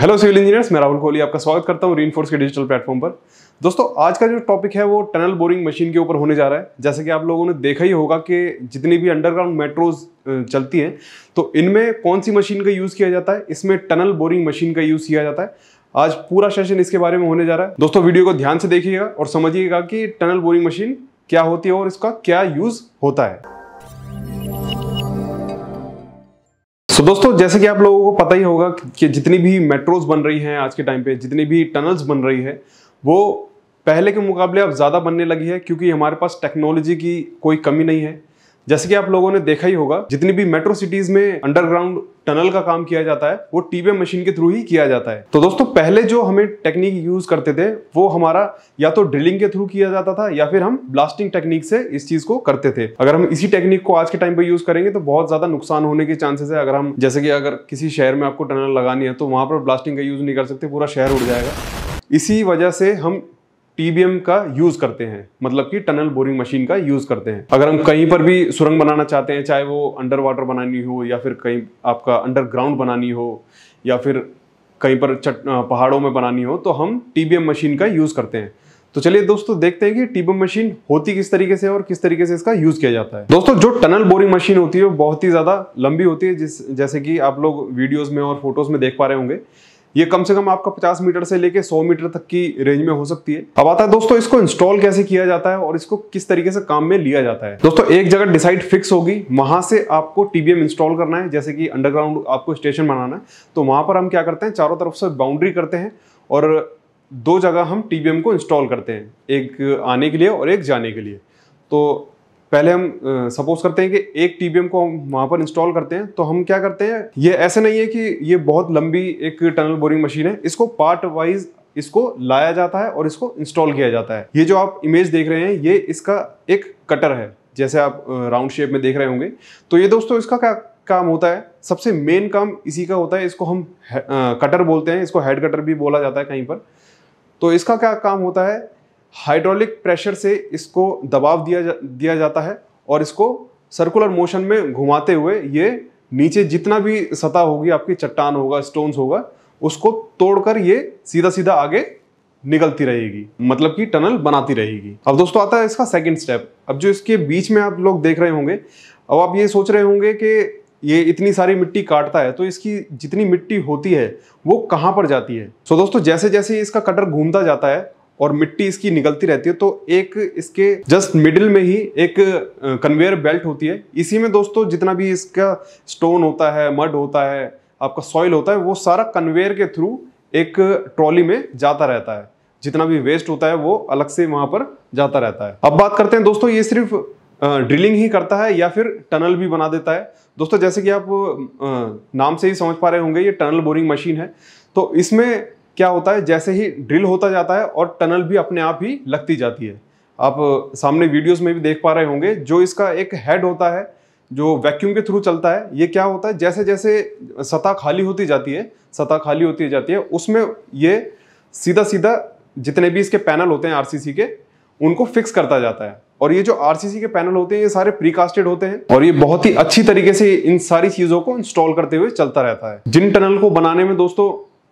hello civil engineers मैं राहुल कोहली आपका स्वागत करता हूँ रीनफोर्स के डिजिटल प्लेटफॉर्म पर दोस्तों आज का जो टॉपिक है वो टनल बोरिंग मशीन के ऊपर होने जा रहा है जैसे कि आप लोगों ने देखा ही होगा कि जितनी भी अंडरग्राउंड मेट्रोज चलती हैं तो इनमें कौन सी मशीन का यूज़ किया जाता है इसमें टनल बोरिंग मशीन का यूज़ किया जाता है आज पूरा सेशन इसके बारे में होने जा रहा है दोस्तों वीडियो को ध्यान से देखिएगा और समझिएगा कि टनल बोरिंग मशीन क्या होती है और इसका क्या यूज़ होता है सो so, दोस्तों जैसे कि आप लोगों को पता ही होगा कि जितनी भी मेट्रोज बन रही हैं आज के टाइम पे जितनी भी टनल्स बन रही है वो पहले के मुकाबले अब ज़्यादा बनने लगी है क्योंकि हमारे पास टेक्नोलॉजी की कोई कमी नहीं है जैसे कि आप लोगों ने देखा ही होगा जितनी भी मेट्रो सिटीज में अंडरग्राउंड टनल का काम किया जाता है वो टीबीएम मशीन के थ्रू ही किया जाता है तो दोस्तों पहले जो हमें टेक्निक यूज करते थे वो हमारा या तो ड्रिलिंग के थ्रू किया जाता था या फिर हम ब्लास्टिंग टेक्निक से इस चीज को करते थे अगर हम इसी टेक्निक को आज के टाइम पर यूज करेंगे तो बहुत ज्यादा नुकसान होने के चांसेस है अगर हम जैसे कि अगर किसी शहर में आपको टनल लगानी है तो वहां पर ब्लास्टिंग का यूज नहीं कर सकते पूरा शहर उड़ जाएगा इसी वजह से हम टीबीएम का यूज करते हैं मतलब कि टनल बोरिंग मशीन का यूज करते हैं अगर हम कहीं पर भी सुरंग बनाना चाहते हैं चाहे वो अंडर वाटर बनानी हो या फिर कहीं आपका अंडरग्राउंड बनानी हो या फिर कहीं पर चट पहाड़ों में बनानी हो तो हम टीबीएम मशीन का यूज करते हैं तो चलिए दोस्तों देखते हैं कि टीबीएम मशीन होती किस तरीके से और किस तरीके से इसका यूज किया जाता है दोस्तों जो टनल बोरिंग मशीन होती है वो बहुत ही ज्यादा लंबी होती है जिस जैसे कि आप लोग वीडियोज में और फोटोज में देख पा रहे होंगे ये कम से कम आपका 50 मीटर से लेके 100 मीटर तक की रेंज में हो सकती है अब आता है दोस्तों इसको इंस्टॉल कैसे किया जाता है और इसको किस तरीके से काम में लिया जाता है दोस्तों एक जगह डिसाइड फिक्स होगी वहां से आपको टीबीएम इंस्टॉल करना है जैसे कि अंडरग्राउंड आपको स्टेशन बनाना है तो वहां पर हम क्या करते हैं चारों तरफ से बाउंड्री करते हैं और दो जगह हम टीबीएम को इंस्टॉल करते हैं एक आने के लिए और एक जाने के लिए तो पहले हम सपोज करते हैं कि एक टीबीएम को हम वहाँ पर इंस्टॉल करते हैं तो हम क्या करते हैं ये ऐसे नहीं है कि ये बहुत लंबी एक टनल बोरिंग मशीन है इसको पार्ट वाइज इसको लाया जाता है और इसको इंस्टॉल किया जाता है ये जो आप इमेज देख रहे हैं ये इसका एक कटर है जैसे आप राउंड शेप में देख रहे होंगे तो ये दोस्तों इसका क्या काम होता है सबसे मेन काम इसी का होता है इसको हम आ, कटर बोलते हैं इसको हेड कटर भी बोला जाता है कहीं पर तो इसका क्या काम होता है हाइड्रोलिक प्रेशर से इसको दबाव दिया जा, दिया जाता है और इसको सर्कुलर मोशन में घुमाते हुए ये नीचे जितना भी सतह होगी आपकी चट्टान होगा स्टोन्स होगा उसको तोड़कर ये सीधा सीधा आगे निकलती रहेगी मतलब कि टनल बनाती रहेगी अब दोस्तों आता है इसका सेकंड स्टेप अब जो इसके बीच में आप लोग देख रहे होंगे अब आप ये सोच रहे होंगे कि ये इतनी सारी मिट्टी काटता है तो इसकी जितनी मिट्टी होती है वो कहाँ पर जाती है सो दोस्तों जैसे जैसे इसका कटर घूमता जाता है और मिट्टी इसकी निकलती रहती है तो एक इसके जस्ट मिडिल में ही एक कन्वेयर बेल्ट होती है इसी में दोस्तों जितना भी इसका स्टोन होता है मड होता है आपका सॉइल होता है वो सारा कन्वेयर के थ्रू एक ट्रॉली में जाता रहता है जितना भी वेस्ट होता है वो अलग से वहां पर जाता रहता है अब बात करते हैं दोस्तों ये सिर्फ ड्रिलिंग ही करता है या फिर टनल भी बना देता है दोस्तों जैसे कि आप नाम से ही समझ पा रहे होंगे ये टनल बोरिंग मशीन है तो इसमें क्या होता है जैसे ही ड्रिल होता जाता है और टनल भी अपने आप ही लगती जाती है आप सामने वीडियोस में भी देख पा रहे होंगे जो इसका एक हेड होता है जो वैक्यूम के थ्रू चलता है ये क्या होता है जैसे जैसे सतह खाली होती जाती है सतह खाली होती जाती है उसमें ये सीधा सीधा जितने भी इसके पैनल होते हैं आर के उनको फिक्स करता जाता है और ये जो आर के पैनल होते हैं ये सारे प्रीकास्टेड होते हैं और ये बहुत ही अच्छी तरीके से इन सारी चीजों को इंस्टॉल करते हुए चलता रहता है जिन टनल को बनाने में दोस्तों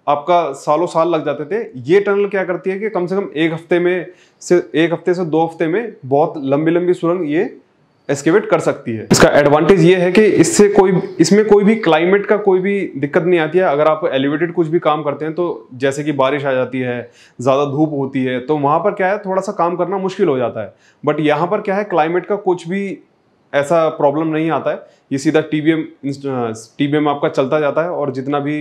आपका सालों साल लग जाते थे ये टनल क्या करती है कि कम से कम एक हफ्ते में से एक हफ्ते से दो हफ्ते में बहुत लंबी लंबी सुरंग ये एस्केवेट कर सकती है इसका एडवांटेज ये है कि इससे कोई इसमें कोई भी क्लाइमेट का कोई भी दिक्कत नहीं आती है अगर आप एलिवेटेड कुछ भी काम करते हैं तो जैसे कि बारिश आ जाती है ज़्यादा धूप होती है तो वहाँ पर क्या है थोड़ा सा काम करना मुश्किल हो जाता है बट यहाँ पर क्या है क्लाइमेट का कुछ भी ऐसा प्रॉब्लम नहीं आता है ये सीधा T B M T V M आपका चलता जाता है और जितना भी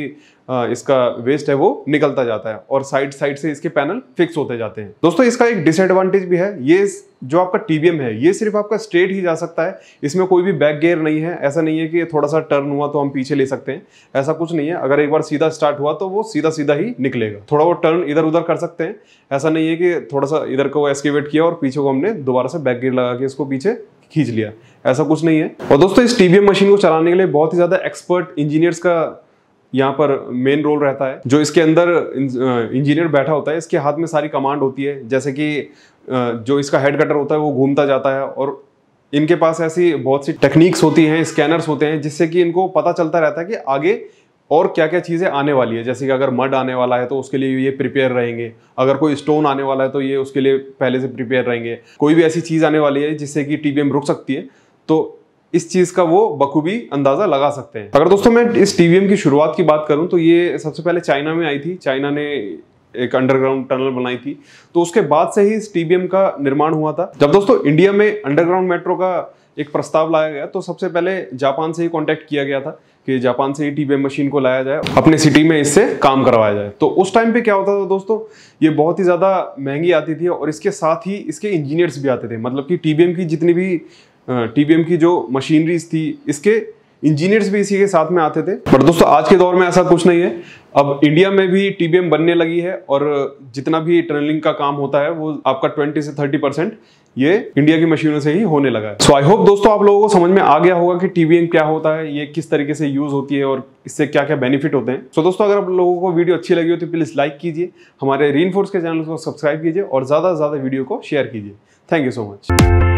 इसका वेस्ट है वो निकलता जाता है और साइड साइड से इसके पैनल फिक्स होते जाते हैं दोस्तों इसका एक डिसएडवांटेज भी है ये जो आपका टी वी एम है ये सिर्फ आपका स्ट्रेट ही जा सकता है इसमें कोई भी बैक गेयर नहीं है ऐसा नहीं है कि थोड़ा सा टर्न हुआ तो हम पीछे ले सकते हैं ऐसा कुछ नहीं है अगर एक बार सीधा स्टार्ट हुआ तो वो सीधा सीधा ही निकलेगा थोड़ा वो टर्न इधर उधर कर सकते हैं ऐसा नहीं है कि थोड़ा सा इधर को एस्केवेट किया और पीछे को हमने दोबारा से बैक गेयर लगा के इसको पीछे खींच लिया ऐसा कुछ नहीं है और दोस्तों इस टीवीएम मशीन को चलाने के लिए बहुत ही ज़्यादा एक्सपर्ट इंजीनियर्स का यहाँ पर मेन रोल रहता है जो इसके अंदर इंजीनियर uh, बैठा होता है इसके हाथ में सारी कमांड होती है जैसे कि uh, जो इसका हेड कटर होता है वो घूमता जाता है और इनके पास ऐसी बहुत सी टेक्निक्स होती हैं स्कैनर्स होते हैं जिससे कि इनको पता चलता रहता है कि आगे और क्या क्या चीज़ें आने वाली है जैसे कि अगर मड आने वाला है तो उसके लिए ये प्रिपेयर रहेंगे अगर कोई स्टोन आने वाला है तो ये उसके लिए पहले से प्रिपेयर रहेंगे कोई भी ऐसी चीज़ आने वाली है जिससे कि टी रुक सकती है तो इस चीज़ का वो बखूबी अंदाज़ा लगा सकते हैं अगर दोस्तों मैं इस टी की शुरुआत की बात करूँ तो ये सबसे पहले चाइना में आई थी चाइना ने एक अंडरग्राउंड टनल बनाई थी तो उसके बाद से ही इस टीबीएम का निर्माण हुआ था जब दोस्तों इंडिया में अंडरग्राउंड मेट्रो का एक प्रस्ताव लाया गया तो सबसे पहले जापान से ही कॉन्टैक्ट किया गया था कि जापान से ही टी मशीन को लाया जाए अपने सिटी में इससे काम करवाया जाए तो उस टाइम पे क्या होता था दोस्तों ये बहुत ही ज़्यादा महंगी आती थी और इसके साथ ही इसके इंजीनियर्स भी आते थे मतलब कि टी की जितनी भी टी की जो मशीनरीज थी इसके इंजीनियर्स भी इसी के साथ में आते थे पर दोस्तों आज के दौर में ऐसा कुछ नहीं है अब इंडिया में भी टीबीएम बनने लगी है और जितना भी टनलिंग का काम होता है वो आपका 20 से 30 परसेंट ये इंडिया की मशीनों से ही होने लगा है सो आई होप दोस्तों आप लोगों को समझ में आ गया होगा कि टीबीएम क्या होता है ये किस तरीके से यूज होती है और इससे क्या क्या बेनिफिट होते हैं सो so दोस्तों अगर आप लोगों को वीडियो अच्छी लगी हो तो प्लीज लाइक कीजिए हमारे रीनफोर्स के चैनल को सब्सक्राइब कीजिए और ज्यादा से ज्यादा वीडियो को शेयर कीजिए थैंक यू सो मच